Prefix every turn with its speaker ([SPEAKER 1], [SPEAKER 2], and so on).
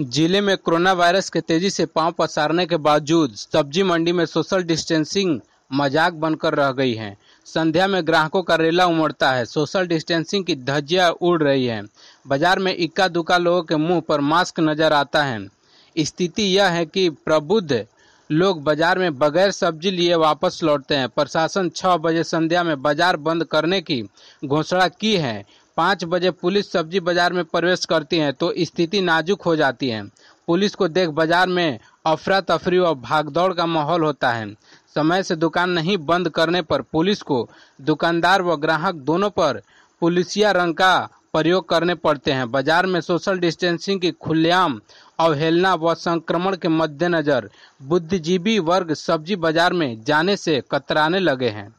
[SPEAKER 1] जिले में corona virus के तेजी से पांव पसारने के बावजूद सब्जी मंडी में सोशल डिस्टेंसिंग मजाक बनकर रह गई है संध्या में ग्राहकों का रेला उमड़ता है सोशल डिस्टेंसिंग की धज्जियां उड़ रही है बाजार में इक्का दुक्का लोगों के मुंह पर मास्क नजर आता है स्थिति यह है कि प्रबुद्ध लोग बाजार में बगैर सब्जी लिए वापस लौटते हैं प्रशासन 6 बजे संध्या में बाजार बंद करने की घोषणा की है पाँच बजे पुलिस सब्जी बाजार में प्रवेश करती है तो स्थिति नाजुक हो जाती है पुलिस को देख बाजार में अफरा तफरी और भागदौड़ का माहौल होता है समय से दुकान नहीं बंद करने पर पुलिस को दुकानदार व ग्राहक दोनों पर पुलिसिया रंग का प्रयोग करने पड़ते हैं बाजार में सोशल डिस्टेंसिंग की खुलेआम अवहेलना व संक्रमण के मद्देनजर बुद्धिजीवी वर्ग सब्जी बाजार में जाने से कतराने लगे हैं